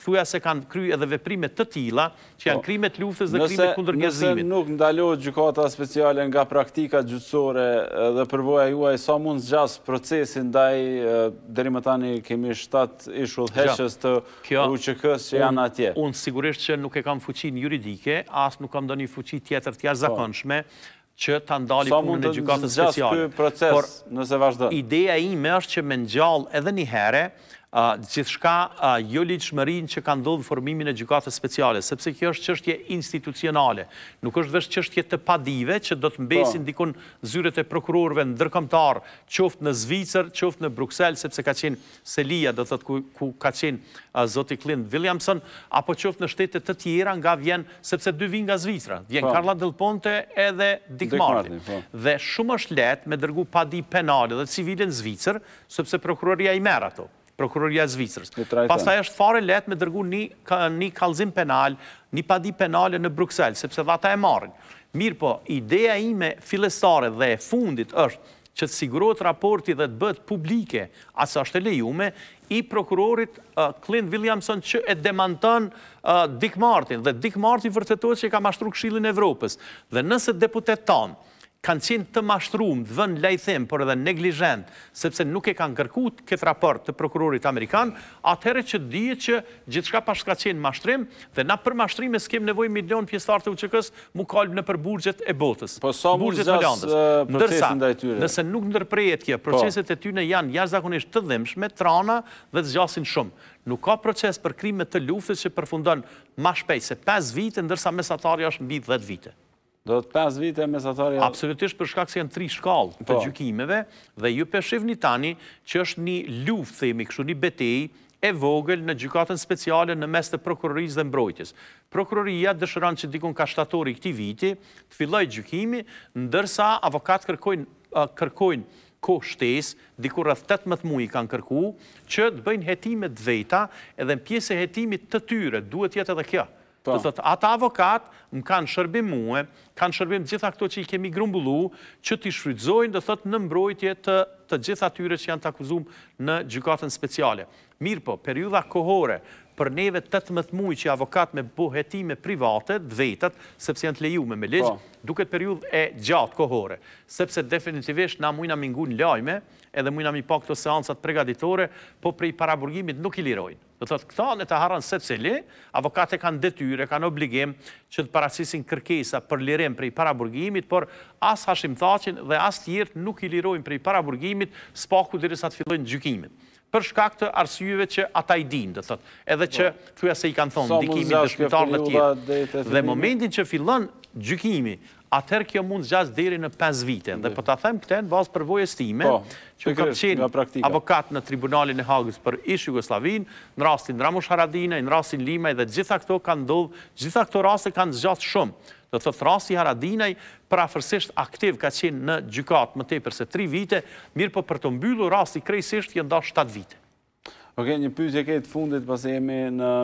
thuja se kanë kry edhe veprimet të tila, që janë po. krimet luftës dhe krimet kundër Nëse nuk ndalohet gjukata speciale nga praktika gjutsore dhe përvoja juaj, sa mund së gjasë procesin ndaj, dheri më tani kemi 7 ishull heqës të uqëkës që janë atje? Unë sigurisht që nuk e kam fuqin juridike, asë nuk kam do një fuqin tjetër tja zakonshme, që të ndali punën e gjukatës speciale. Sa mund të për proces nëse vazhdo? Ideja ime është që me nxalë edhe një herë, gjithë shka jo liqëmërin që ka ndodhë formimin e gjykatës speciale, sepse kjo është qështje institucionale, nuk është vështë qështje të padive që do të mbesin po. dikun zyret e prokurorve në dërkomtar qoftë në Zvicër, qoftë në Bruxelles, sepse ka qenë Selia, do të të ku ka qenë Zoti Clint Williamson, apo qoftë në shtetet të tjera nga vjen, sepse dy vinë nga Zvicëra, vjen Karla po. Del Ponte edhe Dick Martin. Po. Dhe shumë është letë me dërgu padi penale dhe civilin Zvicër, sepse prokuroria i merë ato prokuroria e Zvicrës. Pasta e është fare letë me dërgu një kalzim penal, një padi penale në Bruxelles, sepse dhe ata e marën. Mirë po, ideja ime filestare dhe fundit është që të sigurot raporti dhe të bët publike, asë është e lejume, i prokurorit uh, Clint Williamson që e demantën uh, Dick Martin, dhe Dick Martin vërtetohet që i ka mashtru këshilin Evropës. Dhe nëse deputetan, kanë qenë të mashtrum, dhënë lejthim, por edhe neglijent, sepse nuk e kanë kërkut këtë raport të prokurorit Amerikan, atëherë që dhije që gjithë shka pashka qenë mashtrim, dhe na për mashtrim e s'kem nevoj milion pjestar të uqëkës, mu kalbë në për burgjet e botës. Po sa mu zhas procesin dhe e tyre? Nëse nuk nëndërprejet kjo, po. proceset e tyre janë jashtakonisht të dhimshme, trana dhe të zgjasin shumë. Nuk ka proces për krimet të luftës që përfundon ma shpej se 5 vite, ndërsa mesatarja është mbi 10 vite. Do të 5 vite mesatarja... Absolutisht për shkak se janë 3 shkallë po. të gjukimeve, dhe ju përshiv një tani që është një luft, themi, këshu një betej e vogël në gjukatën speciale në mes të prokurorisë dhe mbrojtjes. Prokuroria dëshëran që dikun ka shtatori këti viti, të filloj gjukimi, ndërsa avokat kërkojnë ko shtes, dikur rrëth 18 mui kanë kërku, që të bëjnë jetimet dhejta, edhe në pjesë jetimit të tyre, duhet jetë edhe kja. Të po. thëtë, ata avokat më kanë shërbim muë, kanë shërbim gjitha këto që i kemi grumbullu, që t'i shrydzojnë, dhe thëtë, në mbrojtje të gjitha tyre që janë t'akuzum në gjykatën speciale. Mirë po, periuda kohore, për neve 18 mujë që avokat me bohetime private, vetat, sepse janë t'lejume me legjë, po. duket periud e gjatë kohore, sepse definitivisht na mujna mingun lajme, edhe mujna mi pa këto seansat pregaditore, po prej paraburgimit nuk i lirojnë. Dhe thotë, këta në të haran se cili, avokate kanë detyre, kanë obligim që të parasisin kërkesa për lirim prej paraburgimit, por as hashim thacin dhe as tjertë nuk i lirojnë prej paraburgimit, s'paku dhe risat fillojnë gjykimin. Për shkak të që ata i din, dhe thotë, edhe që, po. thuja se i kanë thonë, dikimin dhe shmitarë në tjertë. Dhe momentin që fillon gjykimi, atër kjo mund zgjasë deri në 5 vite. Dhe për po të them këten, vazë për vojës time, po, që ka qenë avokat në Tribunalin e Hagës për ish Jugoslavin, në rastin Ramush Haradina, në rastin Limaj, dhe gjitha këto kanë dovë, gjitha këto raste kanë zgjasë shumë. Dhe të thrasi Haradinaj, prafërsisht aktiv ka qenë në gjykat më tepër se 3 vite, mirë për po për të mbyllu rasti krejsisht jënda 7 vite. Oke, një pyzje këtë fundit, pas e jemi në...